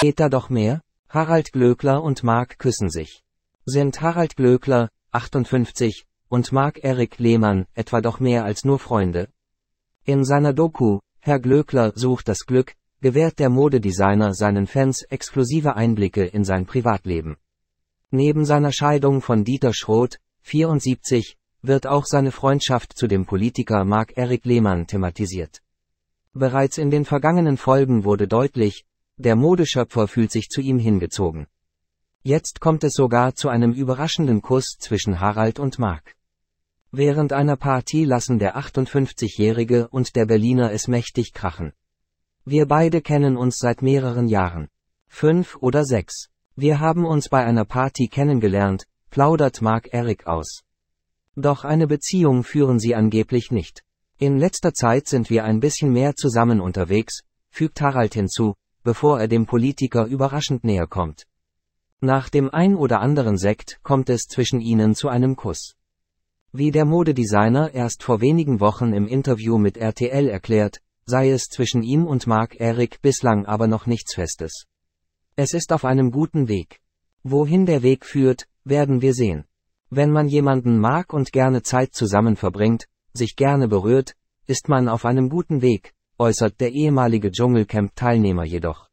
Geht da doch mehr? Harald Glöckler und Marc küssen sich. Sind Harald Glöckler, 58, und Marc Erik Lehmann etwa doch mehr als nur Freunde? In seiner Doku, Herr Glöckler sucht das Glück, gewährt der Modedesigner seinen Fans exklusive Einblicke in sein Privatleben. Neben seiner Scheidung von Dieter Schroth, 74, wird auch seine Freundschaft zu dem Politiker Marc Erik Lehmann thematisiert. Bereits in den vergangenen Folgen wurde deutlich, der Modeschöpfer fühlt sich zu ihm hingezogen. Jetzt kommt es sogar zu einem überraschenden Kuss zwischen Harald und Mark. Während einer Party lassen der 58-Jährige und der Berliner es mächtig krachen. Wir beide kennen uns seit mehreren Jahren. Fünf oder sechs. Wir haben uns bei einer Party kennengelernt, plaudert Mark Eric aus. Doch eine Beziehung führen sie angeblich nicht. In letzter Zeit sind wir ein bisschen mehr zusammen unterwegs, fügt Harald hinzu, bevor er dem Politiker überraschend näher kommt. Nach dem ein oder anderen Sekt kommt es zwischen ihnen zu einem Kuss. Wie der Modedesigner erst vor wenigen Wochen im Interview mit RTL erklärt, sei es zwischen ihm und Mark Erik bislang aber noch nichts Festes. Es ist auf einem guten Weg. Wohin der Weg führt, werden wir sehen. Wenn man jemanden mag und gerne Zeit zusammen verbringt, sich gerne berührt, ist man auf einem guten Weg, äußert der ehemalige Dschungelcamp-Teilnehmer jedoch.